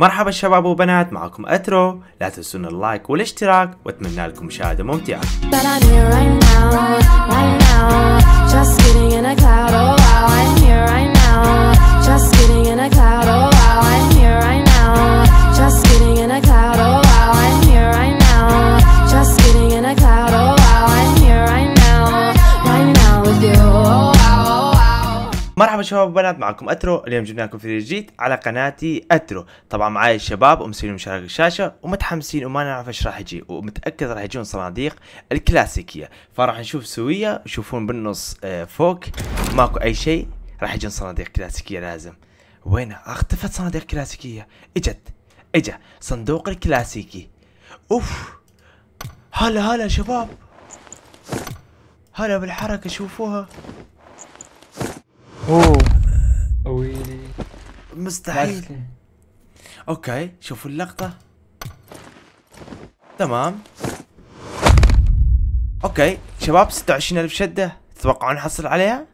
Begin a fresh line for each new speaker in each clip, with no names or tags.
مرحبا شباب وبنات معكم أترو لا تنسون اللايك والاشتراك واتمنى لكم مشاهدة ممتعة Just مرحبا شباب وبنات معكم اترو اليوم جبنا لكم فيديو جديد على قناتي اترو طبعا معاي الشباب ومسويين مشاركة الشاشة ومتحمسين وما نعرف ايش راح يجي ومتاكد راح يجون صناديق الكلاسيكية فراح نشوف سوية وشوفون بالنص آه، فوق ماكو اي شيء راح يجون صناديق كلاسيكية لازم وين اختفت صناديق كلاسيكية اجت اجا صندوق الكلاسيكي اوف هلا هلا شباب هلا بالحركة شوفوها اوه ويلي مستحيل اوكي شوفوا اللقطة تمام اوكي شباب 26000 شدة تتوقعون نحصل عليها؟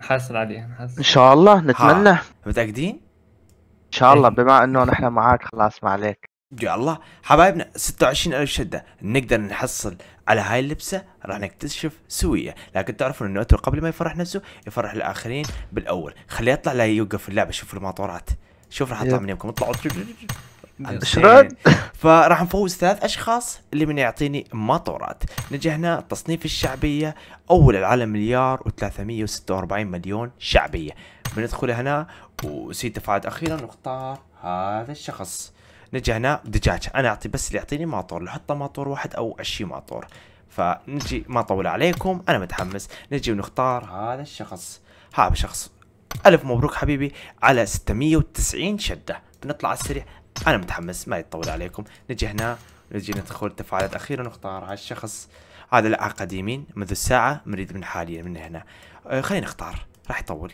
نحصل عليها نحصل ان شاء الله نتمنى متأكدين؟ ان شاء الله إيه. بما انه نحن معاك خلاص ما عليك يا الله حبايبنا 26000 شدة نقدر نحصل على هاي اللبسة راح نكتشف سوية لكن تعرفون انه اتر قبل ما يفرح نفسه يفرح الاخرين بالاول خليه يطلع لا يوقف اللعبة شوف الماطورات شوف راح اطلع من يمكم اطلعوا شلون؟ فراح نفوز ثلاث اشخاص اللي من يعطيني ماطورات نجحنا التصنيف الشعبيه اول العالم مليار و346 مليون شعبيه بندخل هنا وسيد تفاعل اخيرا نختار هذا الشخص نجهنا دجاج انا اعطي بس اللي يعطيني ماطور لو حط ماطور واحد او 20 ماطور فنجي ما طول عليكم انا متحمس نجي ونختار هذا الشخص هذا شخص الف مبروك حبيبي على 690 شده بنطلع على السريع انا متحمس ما يطول عليكم نجي هنا نجي ندخل تفاعلات اخيره نختار هالشخص هذا لا قديمين منذ الساعه مريد من حاليا من هنا آه خلينا نختار راح يطول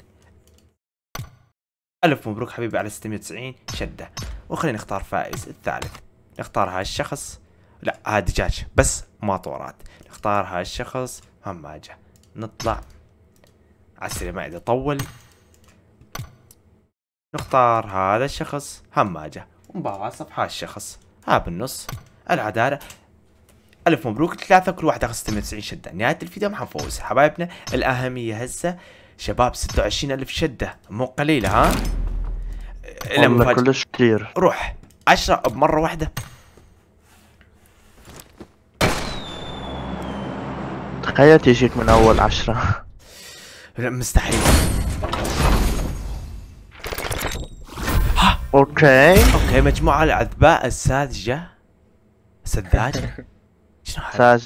الف مبروك حبيبي على 690 شده وخلينا نختار فائز الثالث نختار هالشخص لا هذا دجاج بس ما طورات نختار هالشخص هماجة نطلع عسل ما اذا طول نختار هذا الشخص هماجة مباراة صفحة الشخص ها بالنص العدالة ألف مبروك ثلاثة كل واحد أخذ 96 شدة نهاية الفيديو ما حنفوز حبايبنا الأهمية هسه شباب 26 ألف شدة مو قليلة ها مفاجأة كلش كثير روح عشرة بمرة واحدة
تخيل تجيك من اول عشرة
لا مستحيل اوكي اوكي مجموعة العذباء الساذجة سذاجه شنو هذا؟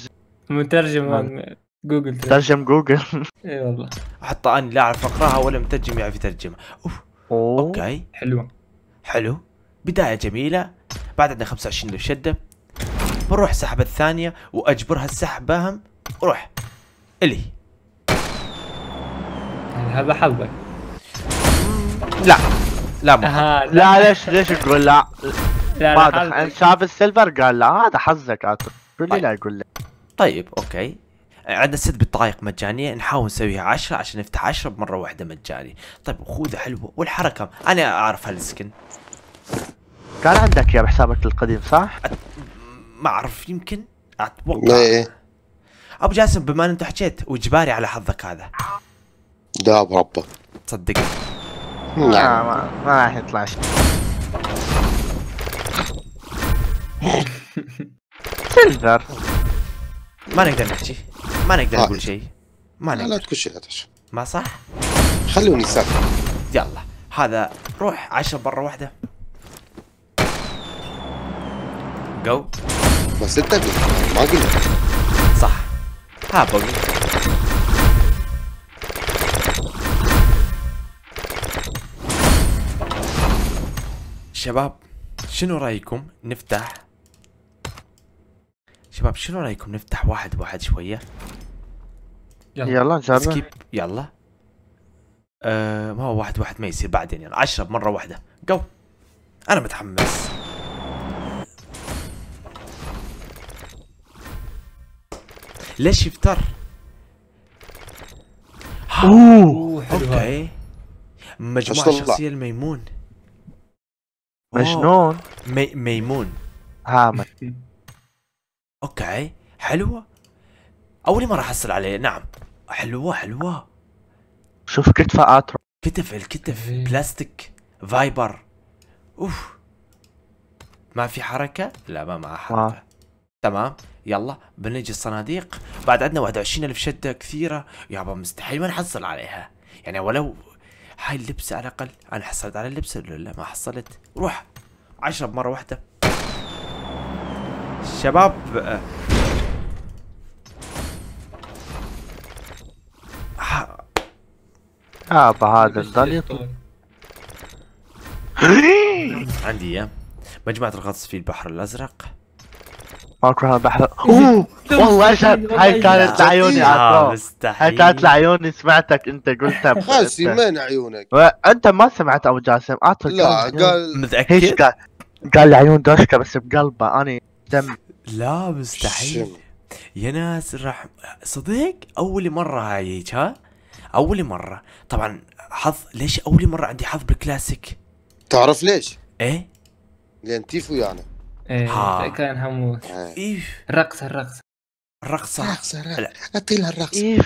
مترجم جوجل ترجم جوجل اي والله حتى انا لا اعرف اقراها ولا مترجم يعرف يترجمها اوف أوه. اوكي حلوه حلو بدايه جميله بعد عندنا 25 للشده بروح السحبه الثانيه واجبرها السحبه روح الي هذا حظك لا لا ما آه لا, لا ليش ليش تقول لا؟ لا ما شاف السيلفر قال لا هذا حظك اعتقد قول لي طيب. لا يقول لي طيب اوكي عندنا ست بطايق مجانيه نحاول نسويها عشرة عشان نفتح عشرة بمره واحده مجاني طيب خذ حلوه والحركه انا اعرف هالسكن
كان عندك يا بحسابك
القديم صح؟ أت... ما اعرف يمكن اتوقع ايه ابو جاسم بما انت حكيت وإجباري على حظك هذا لا بربك تصدق
لا ما,
راح يطلع شيء سيلفر ما نقدر نحكي ما نقدر طيب. نقول شيء ما نقدر لا تقول شيء ما صح؟ خلوني سافر يلا هذا روح عشر برا واحدة
جو بس انت ما قلت
صح ها بقي شباب شنو رايكم نفتح شباب شنو رايكم نفتح واحد واحد شويه يلا يلا نجرب سكيب يلا آه ما هو واحد واحد ما يصير بعدين يلا اشرب مره واحدة جو أنا متحمس ليش يفتر؟
اوه اوكي
مجموعة الشخصية الميمون مجنون مي ميمون ها مجنون اوكي حلوه أول مره احصل عليه نعم حلوه حلوه شوف كتفه اترو كتف الكتف إيه. بلاستيك فايبر اوف ما في حركه لا ما معها حركه آه. تمام يلا بنجي الصناديق بعد عندنا 21000 شده كثيره يابا مستحيل ما نحصل عليها يعني ولو هاي اللبسه على الاقل انا حصلت على اللبسه ولا لا ما حصلت روح عشرة بمره واحده شباب آه، آه، هذا هذا الظل عندي اياه مجموعة الغطس في البحر الازرق ماكو هذا البحر اوه والله اشهد آه، هاي كانت لعيوني هاي كانت لعيوني سمعتك انت قلتها قاسم وين عيونك؟
انت ما سمعت ابو جاسم اعطي لا قال متاكد قال قال لعيون دوشكا
بس بقلبه اني تم لا مستحيل يا ناس راح صدق اول مره هاي هيك ها اول مره طبعا حظ ليش اول مره عندي حظ بالكلاسيك تعرف ليش ايه
لان تيفو يعني
ايه كان هموت ايه رقصه الرقصه الرقصه رقصه لا الرقصه إيه.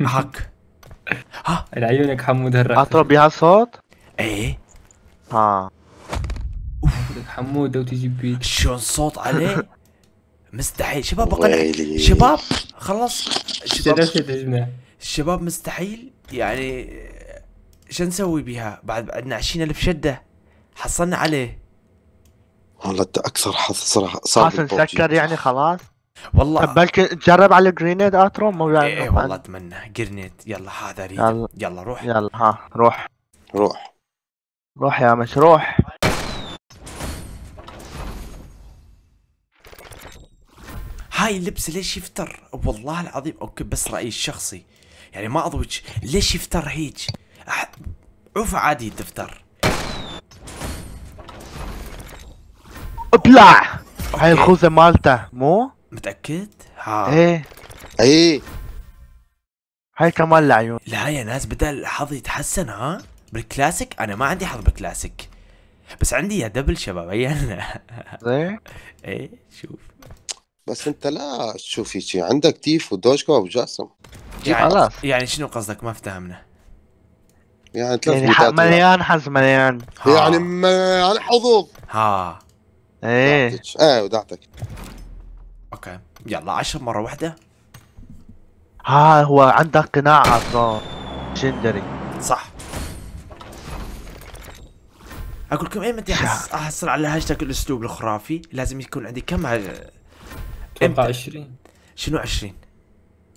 هاك ها
العيونك حمود الرقصه اطرب بها صوت ايه ها آه.
لك حموده وتجي بيت شو صوت عليه مستحيل شباب بقنع شباب خلاص شباب الشباب مستحيل يعني شو نسوي بها بعد عندنا 20000 شده حصلنا عليه والله انت اكثر حظ صراحه صار خلاص نسكر يعني خلاص والله بلكي
جرب على الجرينيد اتروم مو يعني ايه, إيه، والله
اتمنى جرينيد يلا هذا ريد يلا, يلا روح يلا ها روح روح
روح يا مش روح
هاي اللبس ليش يفتر والله العظيم اوكي بس رايي الشخصي يعني ما اضوج ليش يفتر هيج عفا عوف عادي تفتر
ابلع هاي الخوذه مالته مو
متاكد ها
ايه ايه
هاي كمان العيون لا يا ناس بدا الحظ يتحسن ها بالكلاسيك انا ما عندي حظ بالكلاسيك بس عندي يا دبل شباب ايه ايه شوف
بس انت لا تشوف شيء عندك تيف ودوشكا وجاسم خلاص
يعني خلاص يعني شنو قصدك ما افتهمنا يعني ثلاث يعني مليان حظ مليان يعني مليان حظوظ
ها ايه ايه ودعتك اوكي يلا عشر مرة
واحدة ها هو عندك قناع عصام شندري صح اقول لكم ايمتى احصل على هاشتاج الاسلوب الخرافي لازم يكون عندي كم اتوقع 20 شنو 20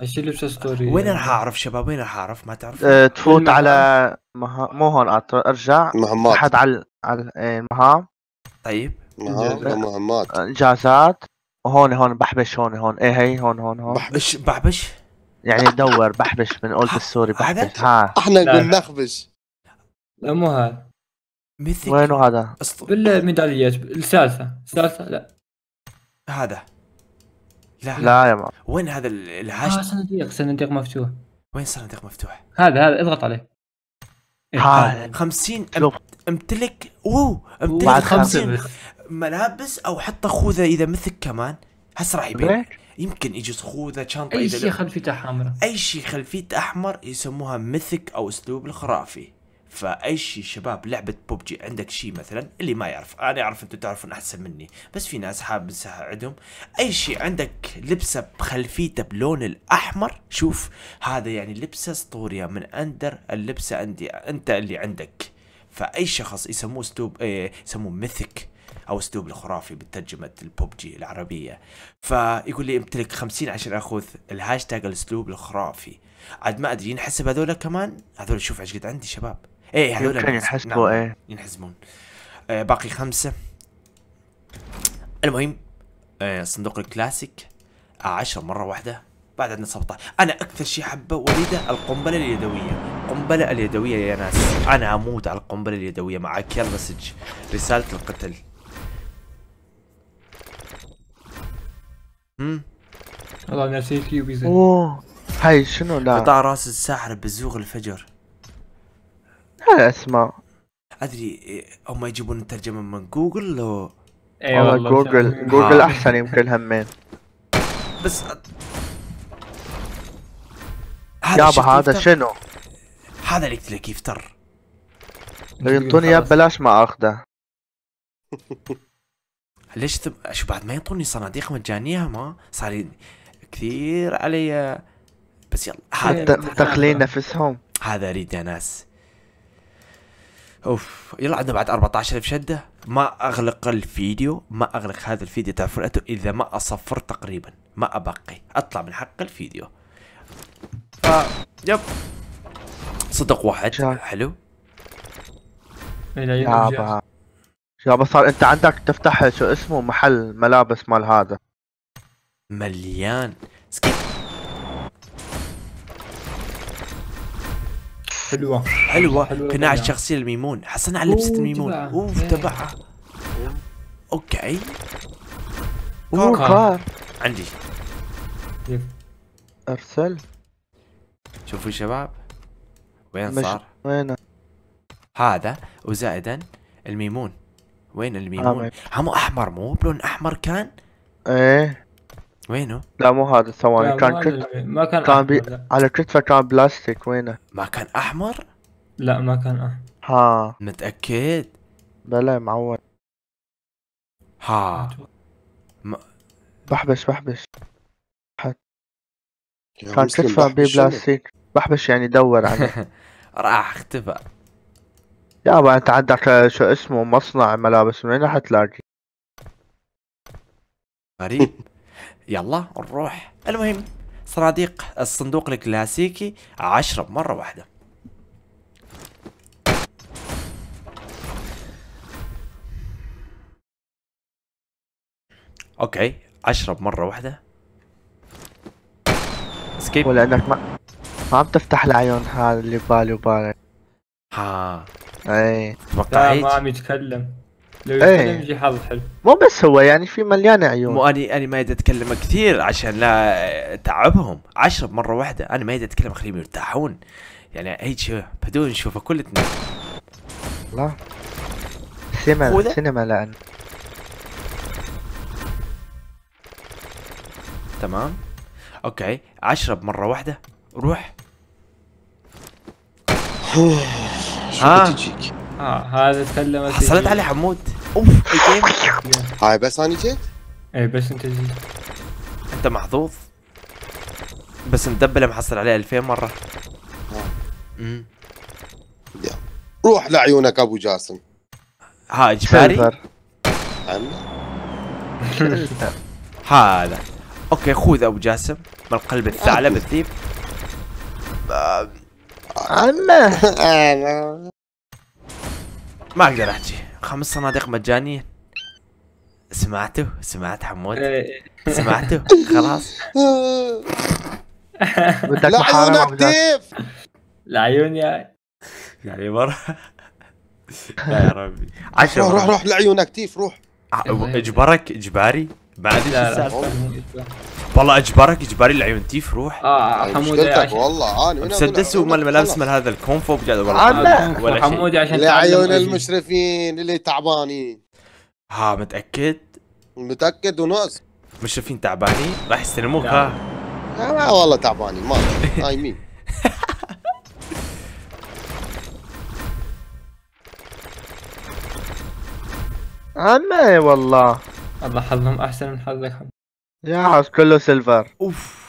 20 لبسه ستوري وين راح اعرف شباب وين راح اعرف ما تعرف أه تفوت على
مها... مو هون ارجع مهمات تحت على على إيه، المهام طيب مهام مهمات أه، انجازات هون هون بحبش هون هون ايه هي هون هون هون بحبش بحبش يعني دور بحبش من اولد ستوري بحبش ها احنا نقول نخبش لا مو هذا مثل وينو هذا؟ بالميداليات
الثالثة الثالثة لا هذا لا لا يا ما. وين هذا الهاشتاج؟ آه صناديق صناديق مفتوح وين صناديق مفتوح؟ هذا هذا اضغط عليه إيه، هذا 50 امتلك اوه امتلك 50 ملابس او حتى خوذه اذا مثك كمان هسه راح يبين يمكن يجوز خوذه شنطه اي شيء خلفيته حمراء اي شيء خلفيته احمر يسموها مثك او اسلوب الخرافي فاي شيء شباب لعبه ببجي عندك شيء مثلا اللي ما يعرف انا اعرف انتم تعرفون احسن مني بس في ناس حاب نساعدهم اي شيء عندك لبسه بخلفيته بلون الاحمر شوف هذا يعني لبسه اسطوريه من اندر اللبسه عندي انت اللي عندك فاي شخص يسموه اسلوب إيه يسموه ميثك او اسلوب الخرافي بترجمه البوبجي العربيه فيقول لي امتلك 50 عشان اخذ الهاشتاج الاسلوب الخرافي عاد ما ادري ينحسب هذول كمان هذول شوف ايش قد عندي شباب ايه هذول يعني ينحسبوا نعم. ايه ينحسبون آه باقي خمسة المهم آه صندوق الكلاسيك آه عشر مرة واحدة بعد عندنا 17 انا اكثر شيء حبه وليده القنبله اليدويه القنبله اليدويه يا ناس انا اموت على القنبله اليدويه معك يلا مسج رساله القتل هم والله نسيت كيوبي زين اوه هاي شنو لا قطع راس الساحر بزوغ الفجر اسماء ادري إيه، هم يجيبون الترجمه من جوجل لو اي والله جوجل جوجل احسن يمكن همين بس يابا هذا شنو؟ هذا اللي قلت لك يفتر لو ينطوني اياه ببلاش ما اخذه ليش تب... شو بعد ما يعطوني صناديق مجانيه ما صار كثير علي بس يلا هذا متخلين نفسهم هذا اريد يا ناس اوف يلا عندنا بعد 14000 شده ما اغلق الفيديو ما اغلق هذا الفيديو تعرفون اذا ما اصفر تقريبا ما ابقي اطلع من حق الفيديو ف آه، يب صدق واحد حلو يابا يابا صار انت
عندك تفتح شو اسمه محل ملابس مال هذا
مليان سكيت حلوه حلوه, قناع الشخصيه الميمون حصلنا على لبسه الميمون اوف تبعها اوكي كار عندي ارسل شوفوا شباب وين صار؟ وين هذا وزائدا الميمون وين آه، الميمون؟ آه احمر مو؟ بلون احمر كان؟ ايه وينه؟ لا مو هذا
ثواني كان كتف ما كان كان بي... على كتفه كان بلاستيك وينه؟ ما كان احمر؟ لا ما كان احمر ها متأكد؟ بلا معود ها ما... بحبس بحبس حت...
يعني كان كتفه ببلاستيك
بحبس يعني دور عليه
راح اختفى
ابا انت عندك آه، شو اسمه مصنع ملابس وين راح تلاقي؟
غريب يلا نروح المهم صناديق الصندوق الكلاسيكي عشرة بمرة واحدة اوكي اشرب بمرة واحدة سكيب ولا انك ما
ما عم تفتح العيون هذا اللي ببالي وبالك
ها اي توقعت ما
عم يتكلم لو يجي إيه. حظ حلو
مو بس هو يعني في مليانه عيون مو اني اني ما يد اتكلم كثير عشان لا اتعبهم عشرة بمره واحده انا ما يد اتكلم خليهم يرتاحون يعني هيك بدون نشوفه اثنين
لا سينما سينما لان
تمام اوكي عشرة بمره واحده روح ها شو آه. بتجيك اه هذا سلم حصلت عليه حمود اوف الجيم هاي بس انا جيت؟ اي بس انت جيت انت محظوظ بس مدبل محصل عليه 2000 مره آه.
روح لعيونك ابو جاسم
ها اجباري هذا اوكي خذ ابو جاسم من قلب الثعلب الذيب آه.
عمه
ما اقدر احكي خمس صناديق مجانيه سمعتوا سمعت حمود إيه. سمعتوا خلاص
بدك لعيونك ديف
لعيوني يعني مرة لا يا ربي عشرة روح روح روح
لعيونك تيف روح
اجبرك اجباري بعد لا لا والله اجبرك اجبري العيون تيف روح اه, آه، حمودي عشان آه، والله انا مسدس وما الملابس مال هذا الكونفو قاعد والله آه، ولا حمودي عشان لعيون
المشرفين اللي تعبانين
ها متاكد؟ متاكد ونقص مشرفين تعبانين راح يستلموك ها لا والله تعبانين ما نايمين
عمي
والله الله حظهم احسن من حظك حظ يا حظ كله سيلفر اوف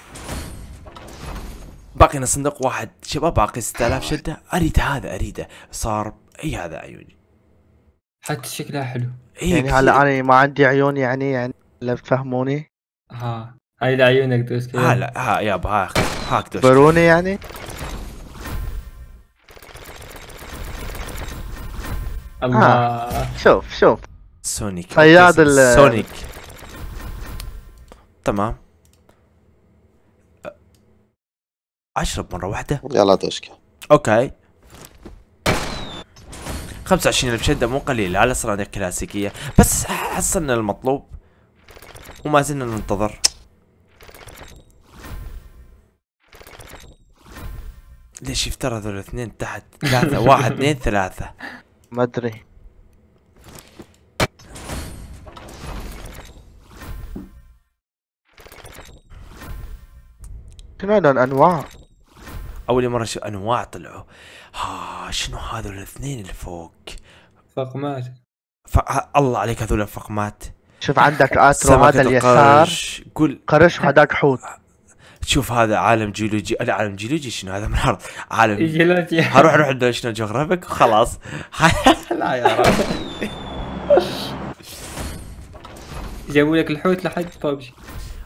باقينا صندوق واحد شباب باقي 6000 شده اريد هذا اريده صار اي هذا عيوني
حتى شكلها حلو إيه يعني هلا انا ما عندي عيون يعني يعني لا تفهموني
ها هاي لعيونك دوس كذا ها لا ها يابا ها هاك دوس بروني يعني الله آه. شوف شوف سونيك صياد ال سونيك تمام اشرب مرة واحدة يلا تشكي اوكي 25000 شدة مو قليلة على صناديق كلاسيكية بس حصلنا المطلوب وما زلنا ننتظر ليش يفترض هذول الاثنين تحت ثلاثة واحد اثنين ثلاثة ما ادري كمان انواع اول مره شو انواع طلعوا ها شنو هذول الاثنين اللي فوق فقمات ف... الله عليك هذول الفقمات شوف عندك اترو هذا اليسار
قول قرش وهذاك حوت
شوف هذا عالم جيولوجي لا عالم جيولوجي شنو هذا من الارض عالم جيولوجي هروح اروح شنو جيوغرافيك وخلاص لا يا رب جابوا لك الحوت لحد ببجي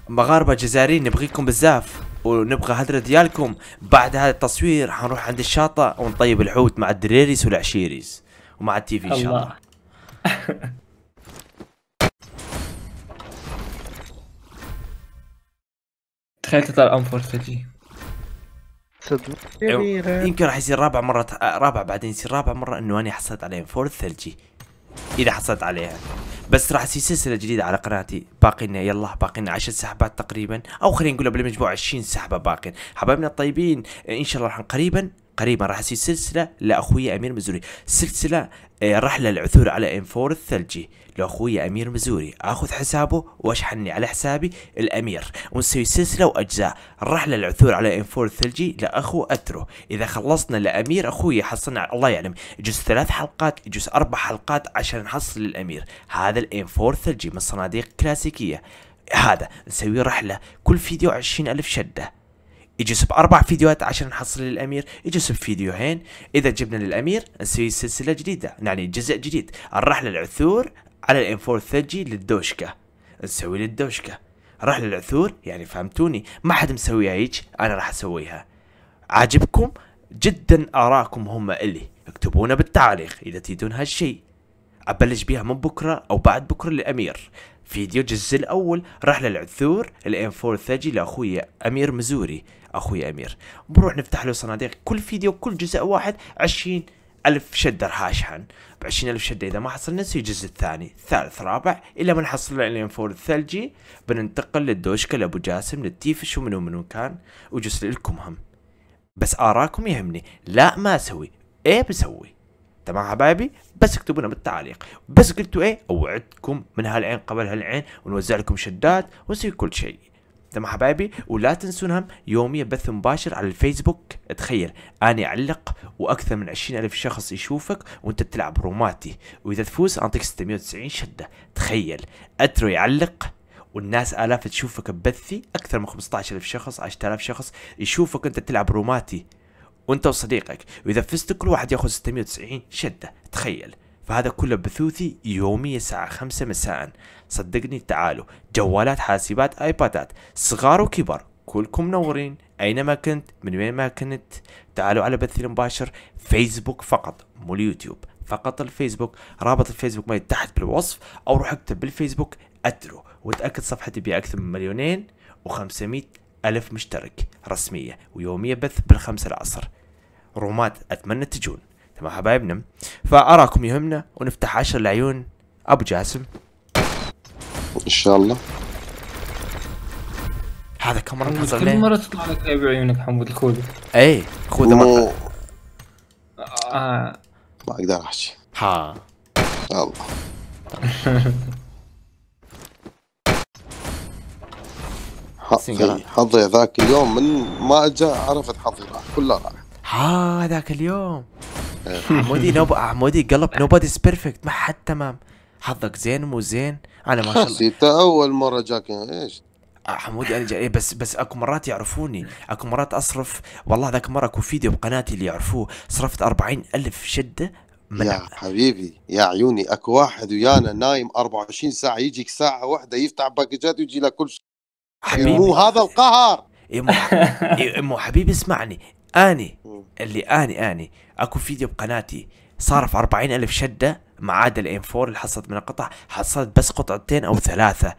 مغاربه جزائريين نبغيكم بالزاف ونبغى هدرة ديالكم بعد هذا التصوير حنروح عند الشاطئ ونطيب الحوت مع الدريريس والعشيريس ومع التي في ان شاء الله تخيل تطلع انفور ثلجي يمكن راح يصير رابع مرة رابع بعدين يصير رابع مرة انه انا حصلت عليه فور ثلجي اذا حصلت عليها بس راح تصير سلسله جديده على قناتي باقي لنا يلا باقي لنا 10 سحبات تقريبا او خلينا نقول بالمجموع 20 سحبه باقي حبايبنا الطيبين ان شاء الله راح قريبا قريبا راح تصير سلسلة لأخوي أمير مزوري سلسلة رحلة آه، العثور على إنفور الثلجي لأخوي أمير مزوري أخذ حسابه وأشحنني على حسابي الأمير ونسوي سلسلة وأجزاء رحلة العثور على إنفور الثلجي لأخو أترو إذا خلصنا لأمير أخوي حصلنا الله يعلم يجوز ثلاث حلقات يجوز أربع حلقات عشان نحصل للأمير هذا الإنفور الثلجي من صناديق كلاسيكية هذا نسوي رحلة كل فيديو عشرين ألف شدة يجلس باربع فيديوهات عشان نحصل للامير يجلس بفيديوهين اذا جبنا للامير نسوي سلسله جديده يعني جزء جديد الرحله العثور على الانفور الثلجي للدوشكه نسوي للدوشكه رحله العثور يعني فهمتوني ما حد مسويها هيج انا راح اسويها عاجبكم جدا اراءكم هم اللي اكتبونا بالتعليق اذا تريدون هالشيء ابلش بيها من بكره او بعد بكره للامير فيديو الجزء الاول رحله العثور الانفور ثجي لاخوي امير مزوري اخوي امير بنروح نفتح له صناديق كل فيديو كل جزء واحد عشرين ألف شدة هاشحن ب ألف شدة إذا ما حصلنا نسوي الجزء الثاني ثالث رابع إلا ما نحصل الانفور الثلجي بننتقل للدوشكا لأبو جاسم للتيفش ومنو منو كان وجزء لكم هم بس آراكم يهمني لا ما أسوي إيه بسوي تمام حبايبي بس اكتبوا لنا بالتعليق بس قلتوا ايه اوعدكم من هالعين قبل هالعين ونوزع لكم شدات ونسوي كل شيء تمام حبايبي ولا تنسون هم يوميا بث مباشر على الفيسبوك تخيل انا اعلق واكثر من 20 الف شخص يشوفك وانت تلعب روماتي واذا تفوز انطيك 690 شده تخيل اترو يعلق والناس آلاف تشوفك ببثي أكثر من الف شخص 10000 شخص يشوفك أنت تلعب روماتي وأنت وصديقك وإذا فزت كل واحد ياخذ 690 شدة تخيل فهذا كله بثوثي يومي الساعة خمسة مساء صدقني تعالوا جوالات حاسبات ايبادات صغار وكبار كلكم منورين اينما كنت من وين ما كنت تعالوا على بثي المباشر فيسبوك فقط مو اليوتيوب فقط الفيسبوك رابط الفيسبوك ما تحت بالوصف او روح اكتب بالفيسبوك اترو وتاكد صفحتي بها اكثر من مليونين و500 الف مشترك رسميه ويوميه بث بالخمسة العصر رومات اتمنى تجون تمام حبايبنا فاراكم يهمنا ونفتح عشر العيون ابو جاسم ان شاء الله هذا كم مره كل مره
تطلع لك عيب عيونك حمود الخوذه
اي خوذه مره آه. ما اقدر احكي ها الله
حظي ذاك اليوم من ما اجى عرفت حظي راح كله راح
ها ذاك اليوم آه، عمودي نوب عمودي قلب نوباديز بيرفكت ما حد تمام حظك زين مو زين انا ما شاء الله انت اول مره جاك ايش حمودي آه، انا جاي إيه، بس بس اكو مرات يعرفوني اكو مرات اصرف والله ذاك مره اكو فيديو بقناتي اللي يعرفوه صرفت أربعين الف شده من يا
حبيبي يا عيوني اكو واحد ويانا نايم 24 ساعه يجيك ساعه واحده يفتح باكجات ويجي لك كل شيء حبيبي مو هذا القهر
يمو إيه، إيه، حبيبي اسمعني اني اللي اني اني اكو فيديو بقناتي صار في 40 الف شده ما عدا الام 4 اللي حصلت من القطع حصلت بس قطعتين او ثلاثه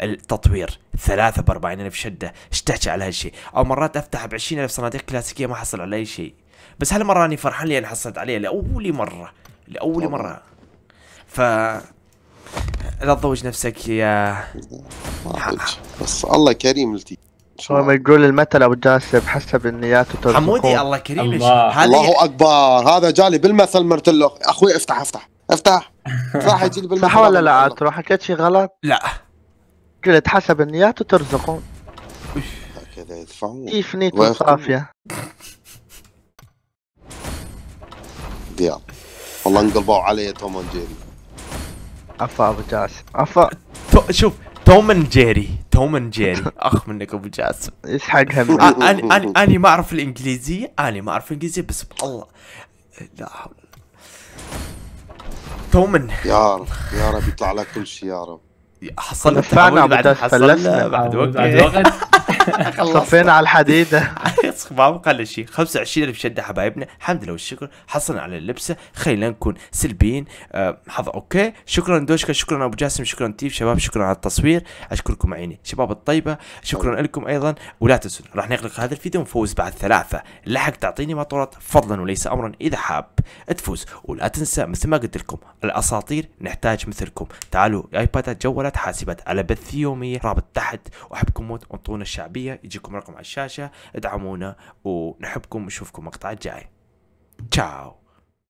التطوير ثلاثة ب 40 ألف شدة ايش تحكي على هالشيء أو مرات أفتح ب 20 ألف صناديق كلاسيكية ما حصل على أي شيء بس هالمرة أني فرحان لي حصلت عليه لأول مرة لأول مرة ف لا تضوج نفسك يا بس الله كريم التي شو ما
يقول المثل ابو جاسم حسب النيات وترزقون حمودي الله كريم الله. الله
اكبر هذا
جالي بالمثل مرتلو اخوي افتح افتح افتح راح يجي بالمثل صح ولا لا تروح حكيت شيء غلط؟ لا قلت حسب النيات وترزقون يدفعون كيف نيته صافيه ديال والله انقلبوا علي توم جيري
عفا ابو جاسم عفا شوف توم جيري توم جيري اخ منك ابو جاسم اسحق آه، انا انا انا ما اعرف الانجليزيه انا ما اعرف الانجليزيه بس الله لا حول توم يا رب يا رب يطلع لك كل شيء يا رب حصلنا التحول بعد حصلنا بعد وقت بعد وقت صفينا على الحديده الشخص ما بقى له شيء 25000 شده حبايبنا الحمد لله والشكر حصلنا على اللبسه خلينا نكون سلبيين أه حظ اوكي شكرا دوشكا شكرا ابو جاسم شكرا تيف شباب شكرا على التصوير اشكركم عيني شباب الطيبه شكرا لكم ايضا ولا تنسون راح نغلق هذا الفيديو ونفوز بعد ثلاثه لحق تعطيني مطورات فضلا وليس امرا اذا حاب تفوز ولا تنسى مثل ما قلت لكم الاساطير نحتاج مثلكم تعالوا ايبادات جوالات حاسبات على بث يومي رابط تحت واحبكم موت انطونا الشعبيه يجيكم رقم على الشاشه ادعمونا ونحبكم ونشوفكم مقطع الجاي تشاو